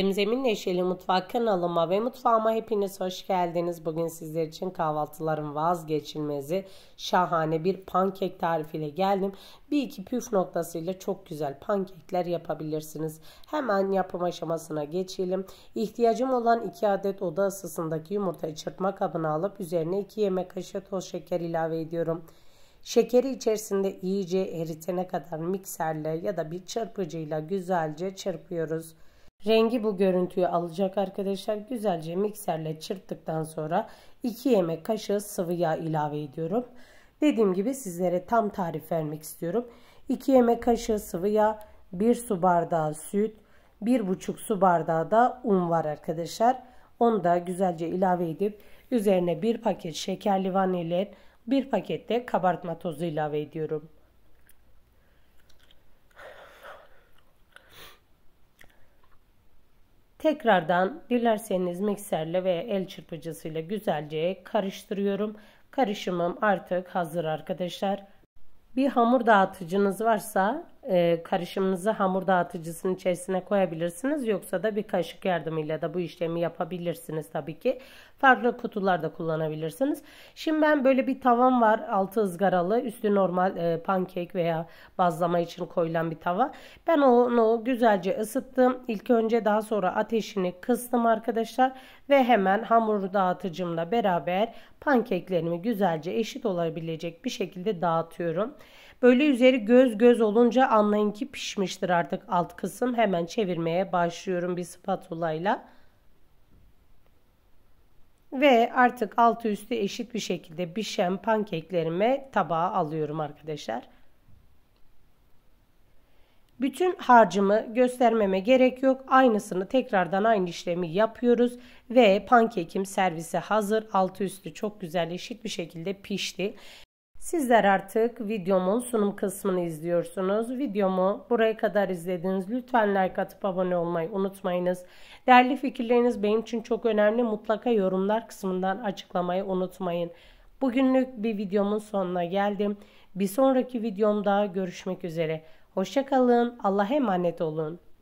Zemzem'in Neşeli Mutfak kanalıma ve mutfağıma hepiniz hoş geldiniz. Bugün sizler için kahvaltıların vazgeçilmezi şahane bir pankek tarifiyle geldim. Bir iki püf noktasıyla çok güzel pankekler yapabilirsiniz. Hemen yapım aşamasına geçelim. İhtiyacım olan 2 adet oda ısısındaki yumurtayı çırpma kabına alıp üzerine 2 yemek kaşığı toz şeker ilave ediyorum. Şekeri içerisinde iyice eritene kadar mikserle ya da bir çırpıcıyla güzelce çırpıyoruz. Rengi bu görüntüyü alacak arkadaşlar. Güzelce mikserle çırptıktan sonra 2 yemek kaşığı sıvı yağ ilave ediyorum. Dediğim gibi sizlere tam tarif vermek istiyorum. 2 yemek kaşığı sıvı yağ, 1 su bardağı süt, 1,5 su bardağı da un var arkadaşlar. Onu da güzelce ilave edip üzerine 1 paket şekerli vanilin, 1 paket de kabartma tozu ilave ediyorum. Tekrardan dilerseniz mikserle veya el çırpıcısıyla güzelce karıştırıyorum. Karışımım artık hazır arkadaşlar. Bir hamur dağıtıcınız varsa e, karışımınızı hamur dağıtıcısının içerisine koyabilirsiniz. Yoksa da bir kaşık yardımıyla da bu işlemi yapabilirsiniz tabii ki. Farklı kutularda kullanabilirsiniz. Şimdi ben böyle bir tavam var. Altı ızgaralı. Üstü normal e, pankek veya bazlama için koyulan bir tava. Ben onu güzelce ısıttım. İlk önce daha sonra ateşini kıstım arkadaşlar. Ve hemen hamur dağıtıcımla beraber pankeklerimi güzelce eşit olabilecek bir şekilde dağıtıyorum. Böyle üzeri göz göz olunca anlayın ki pişmiştir artık alt kısım. Hemen çevirmeye başlıyorum bir spatulayla Ve artık altı üstü eşit bir şekilde pişen pankeklerimi tabağa alıyorum arkadaşlar. Bütün harcımı göstermeme gerek yok. Aynısını tekrardan aynı işlemi yapıyoruz ve pankekim servise hazır. Altı üstü çok güzel eşit bir şekilde pişti. Sizler artık videomun sunum kısmını izliyorsunuz. Videomu buraya kadar izlediniz. Lütfen like atıp abone olmayı unutmayınız. Değerli fikirleriniz benim için çok önemli. Mutlaka yorumlar kısmından açıklamayı unutmayın. Bugünlük bir videomun sonuna geldim. Bir sonraki videomda görüşmek üzere. Hoşçakalın. Allah'a emanet olun.